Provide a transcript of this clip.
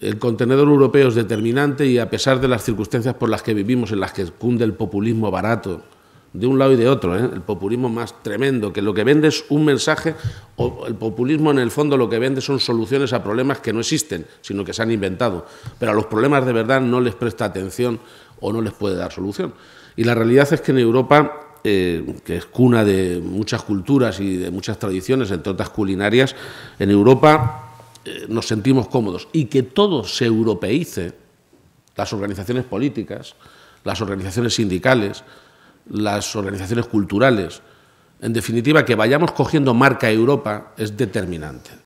El contenedor europeo es determinante y a pesar de las circunstancias por las que vivimos, en las que cunde el populismo barato, de un lado y de otro, ¿eh? el populismo más tremendo, que lo que vende es un mensaje, o el populismo en el fondo lo que vende son soluciones a problemas que no existen, sino que se han inventado, pero a los problemas de verdad no les presta atención o no les puede dar solución. Y la realidad es que en Europa eh, que es cuna de muchas culturas y de muchas tradiciones, entre otras culinarias, en Europa eh, nos sentimos cómodos y que todo se europeice, las organizaciones políticas, las organizaciones sindicales, las organizaciones culturales, en definitiva, que vayamos cogiendo marca Europa es determinante.